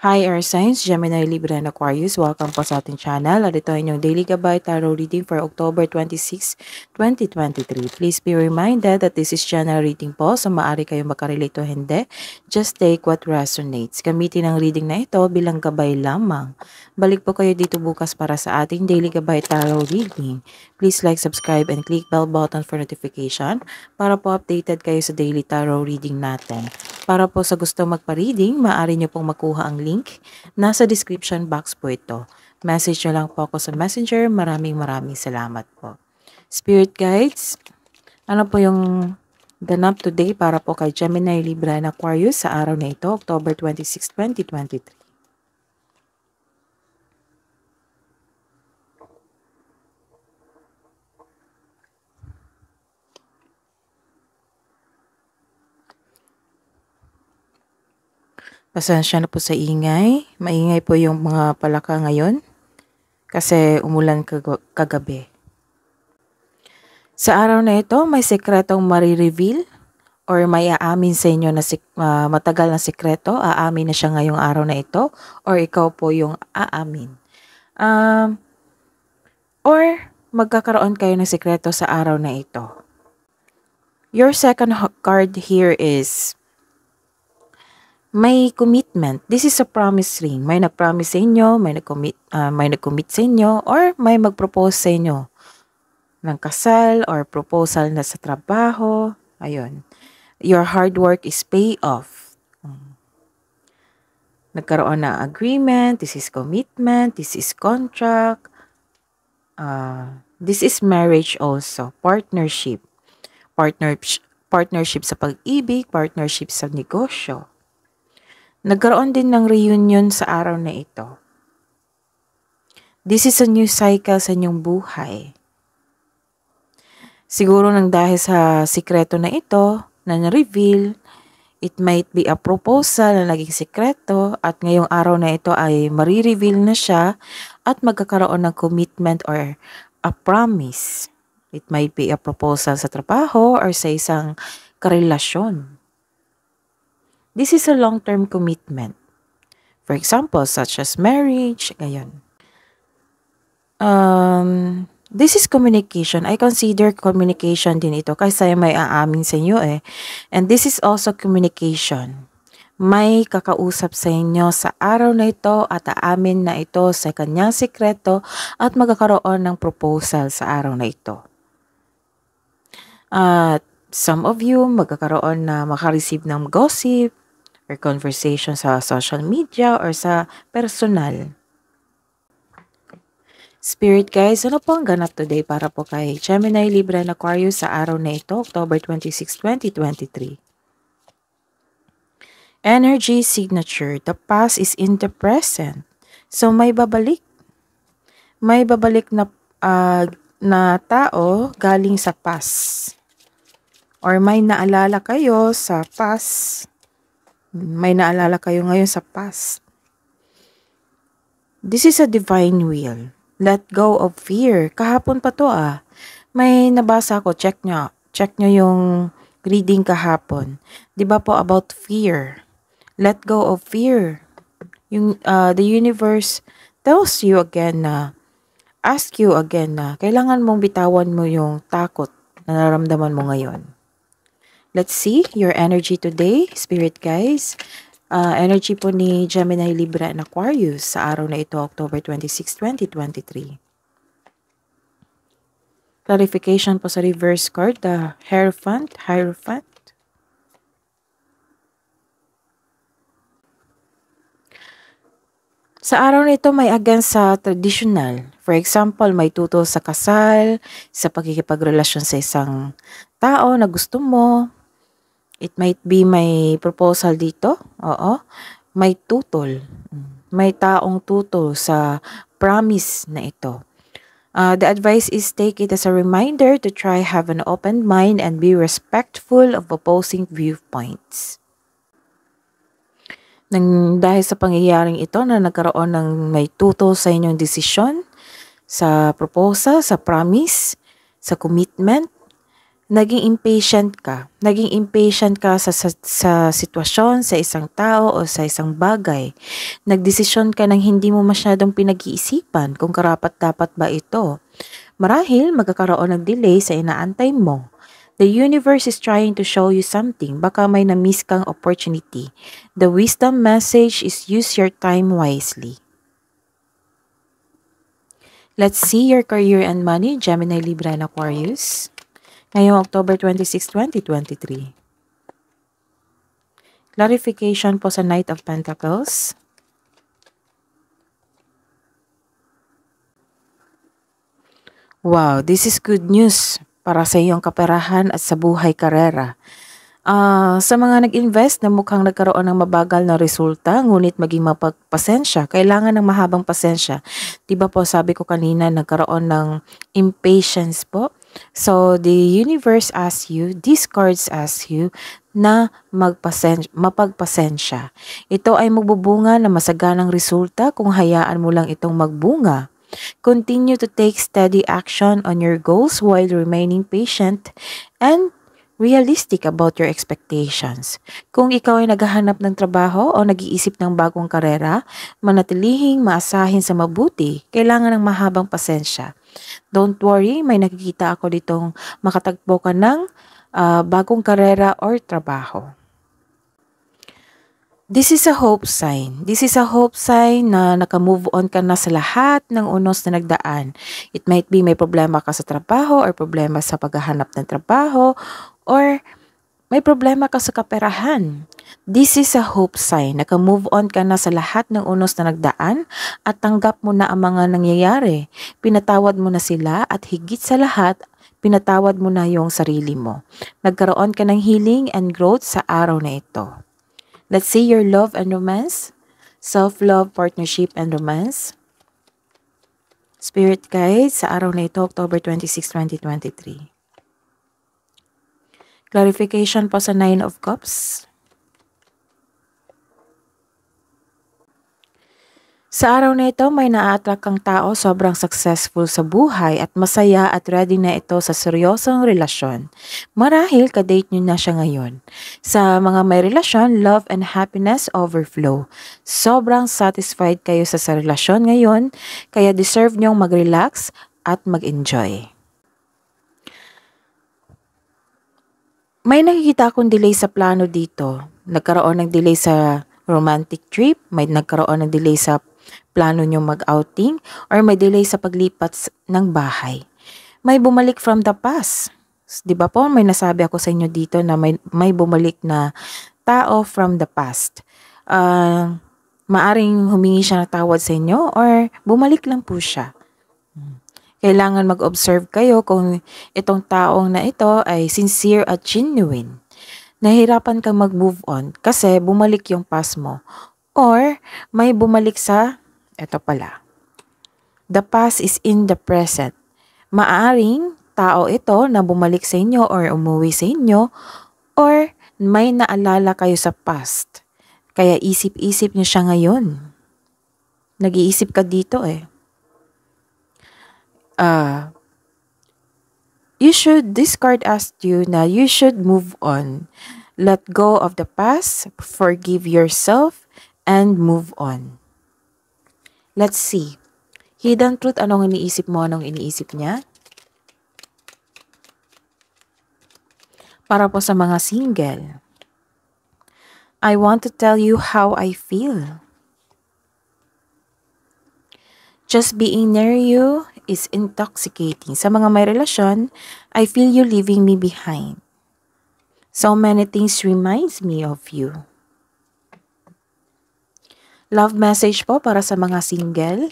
Hi Air Signs, Gemini, Libra and Aquarius. Welcome po sa ating channel at ito ay inyong Daily Gabay Tarot Reading for October 26, 2023. Please be reminded that this is channel reading po so maaari kayong makarelate o hindi. Just take what resonates. Gamitin ang reading na ito bilang gabay lamang. Balik po kayo dito bukas para sa ating Daily Gabay Tarot Reading. Please like, subscribe and click bell button for notification para po updated kayo sa daily tarot reading natin. Para po sa gustong magpa-reading, maaari nyo pong makuha ang link. Nasa description box po ito. Message nyo lang po ako sa messenger. Maraming maraming salamat po. Spirit guides, ano po yung ganap today para po kay Gemini, Libra and Aquarius sa araw na ito, October 26, 2023? Pasensya na po sa ingay. Maingay po yung mga palaka ngayon kasi umulan kag kagabi. Sa araw na ito, may sekretong marireveal or may aamin sa inyo na uh, matagal na sekreto, aamin na siya ngayong araw na ito or ikaw po yung aamin. Um, or magkakaroon kayo ng sekreto sa araw na ito. Your second card here is may commitment. This is a promise ring. May nag-promise sa inyo, may nag-commit, uh, may nag-commit sa inyo, or may mag-propose sa inyo ng kasal or proposal na sa trabaho. Ayun. Your hard work is pay off. Hmm. Nagkaroon na agreement, this is commitment, this is contract, uh, this is marriage also, partnership, partnership, partnership sa pag-ibig, partnership sa negosyo. Nagkaroon din ng reunion sa araw na ito. This is a new cycle sa inyong buhay. Siguro nang dahil sa sikreto na ito, na na-reveal, it might be a proposal na naging sikreto at ngayong araw na ito ay marireveal na siya at magkakaroon ng commitment or a promise. It might be a proposal sa trabaho or sa isang karelasyon. This is a long-term commitment. For example, such as marriage, ganyan. Um, this is communication. I consider communication din ito kasi may aamin sa inyo eh. And this is also communication. May kakausap sa inyo sa araw na ito at aamin na ito sa kanyang sikreto at magkakaroon ng proposal sa araw na ito. At some of you magkakaroon na makareceive ng gossip, or conversation sa social media or sa personal. Spirit guys, ano po ang ganap today para po kay Gemini, Libra and Aquarius sa araw na ito, October 26, 2023? Energy signature, the past is in the present. So may babalik. May babalik na uh, na tao galing sa past. Or may naalala kayo sa past may naalala kayo ngayon sa past. This is a divine will. Let go of fear. Kahapon pa to ah. May nabasa ko. Check nyo. Check nyo yung reading kahapon. Di ba po about fear? Let go of fear. Yung, uh, the universe tells you again na, ask you again na, kailangan mong bitawan mo yung takot na naramdaman mo ngayon. Let's see your energy today, Spirit guys. Uh, energy po ni Gemini, Libra, and Aquarius sa araw na ito, October 26, 2023. Clarification po sa reverse card, the Hierophant, Hierophant. Sa araw nito may against sa traditional. For example, may tuto sa kasal, sa pagkikipagrelasyon sa isang tao na gusto mo, It might be may proposal dito. Oo. May tutol. May taong tutol sa promise na ito. Uh, the advice is take it as a reminder to try have an open mind and be respectful of opposing viewpoints. Nang, dahil sa pangyayaring ito na nagkaroon ng may tutol sa inyong desisyon, sa proposal, sa promise, sa commitment, naging impatient ka. Naging impatient ka sa, sa, sa sitwasyon, sa isang tao o sa isang bagay. Nagdesisyon ka ng hindi mo masyadong pinag-iisipan kung karapat-dapat ba ito. Marahil magkakaroon ng delay sa inaantay mo. The universe is trying to show you something. Baka may na-miss kang opportunity. The wisdom message is use your time wisely. Let's see your career and money, Gemini, Libra, and Aquarius ngayong October 26, 2023. Clarification po sa Knight of Pentacles. Wow, this is good news para sa iyong kaperahan at sa buhay karera. Uh, sa mga nag-invest na mukhang nagkaroon ng mabagal na resulta, ngunit maging mapagpasensya, kailangan ng mahabang pasensya. Diba po sabi ko kanina, nagkaroon ng impatience po So, the universe asks you, these cards asks you, na magpasensya, mapagpasensya. Ito ay magbubunga ng masaganang resulta kung hayaan mo lang itong magbunga. Continue to take steady action on your goals while remaining patient and realistic about your expectations. Kung ikaw ay naghahanap ng trabaho o nag-iisip ng bagong karera, manatilihing maasahin sa mabuti, kailangan ng mahabang pasensya. Don't worry, may nakikita ako ditong makatagpo ka ng uh, bagong karera or trabaho. This is a hope sign. This is a hope sign na nakamove on ka na sa lahat ng unos na nagdaan. It might be may problema ka sa trabaho or problema sa paghahanap ng trabaho or may problema ka sa kaperahan. This is a hope sign. Naka-move on ka na sa lahat ng unos na nagdaan at tanggap mo na ang mga nangyayari. Pinatawad mo na sila at higit sa lahat, pinatawad mo na yung sarili mo. Nagkaroon ka ng healing and growth sa araw na ito. Let's see your love and romance, self-love, partnership, and romance. Spirit Guide sa araw na ito, October 26, 2023. Clarification po sa Nine of Cups. Sa araw na ito, may naa-attract kang tao sobrang successful sa buhay at masaya at ready na ito sa seryosong relasyon. Marahil kadate nyo na siya ngayon. Sa mga may relasyon, love and happiness overflow. Sobrang satisfied kayo sa, sa relasyon ngayon, kaya deserve nyong mag-relax at mag-enjoy. May nakikita akong delay sa plano dito. Nagkaroon ng delay sa romantic trip, may nagkaroon ng delay sa plano nyo mag-outing, or may delay sa paglipat ng bahay. May bumalik from the past. 'Di ba po? May nasabi ako sa inyo dito na may may bumalik na tao from the past. Uh, maaring humingi siya ng tawad sa inyo or bumalik lang po siya. Kailangan mag-observe kayo kung itong taong na ito ay sincere at genuine. Nahirapan kang mag-move on kasi bumalik yung past mo. Or may bumalik sa, ito pala. The past is in the present. Maaring tao ito na bumalik sa inyo or umuwi sa inyo or may naalala kayo sa past. Kaya isip-isip niyo siya ngayon. Nag-iisip ka dito eh uh, you should, this card asked you na you should move on. Let go of the past, forgive yourself, and move on. Let's see. Hidden truth, anong iniisip mo, anong iniisip niya? Para po sa mga single. I want to tell you how I feel. Just being near you is intoxicating. Sa mga may relasyon, I feel you leaving me behind. So many things reminds me of you. Love message po para sa mga single.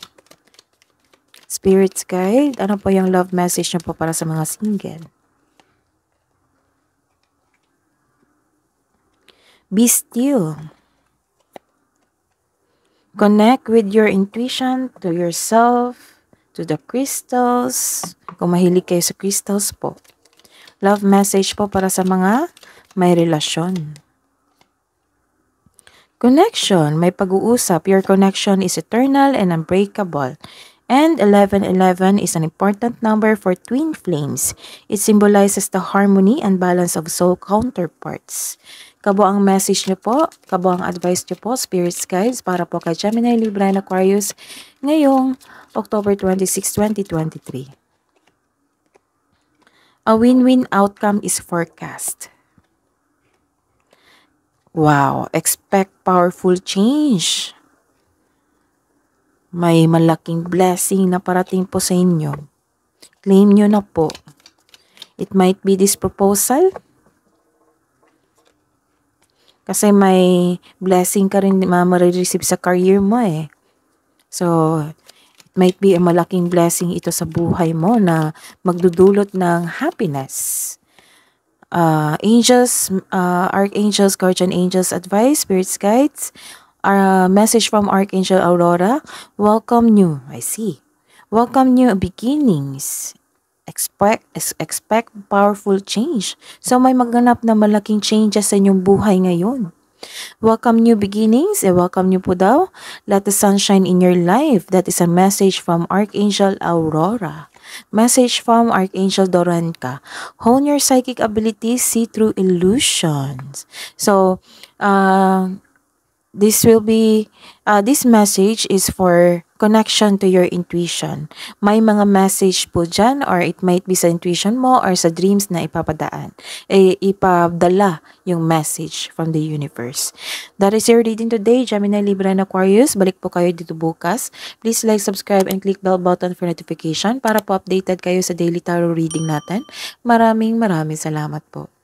Spirits Guide, ano po yung love message niyo po para sa mga single? Be still. Connect with your intuition to yourself to the crystals. Kung mahilig kayo sa crystals po. Love message po para sa mga may relasyon. Connection, may pag-uusap. Your connection is eternal and unbreakable. And 1111 is an important number for twin flames. It symbolizes the harmony and balance of soul counterparts. Kabo ang message niyo po, kabo ang advice niyo po, Spirits Guides, para po kay Gemini, Libra, and Aquarius ngayong October 26, 2023. A win-win outcome is forecast. Wow, expect powerful change. May malaking blessing na parating po sa inyo. Claim nyo na po. It might be this proposal kasi may blessing ka rin na marireceive sa career mo eh. So, it might be a malaking blessing ito sa buhay mo na magdudulot ng happiness. Uh, angels, uh, archangels, guardian angels, advice, spirits, guides, a uh, message from Archangel Aurora, welcome new, I see. Welcome new beginnings expect, expect powerful change. So may maganap na malaking changes sa inyong buhay ngayon. Welcome new beginnings and eh, welcome new po daw. Let the sunshine in your life. That is a message from Archangel Aurora. Message from Archangel Doranca. Hone your psychic abilities, see through illusions. So, uh, this will be, uh, this message is for connection to your intuition. May mga message po dyan or it might be sa intuition mo or sa dreams na ipapadaan. E, ipadala yung message from the universe. That is your reading today, Gemini, Libra, and Aquarius. Balik po kayo dito bukas. Please like, subscribe, and click bell button for notification para po updated kayo sa daily tarot reading natin. Maraming maraming salamat po.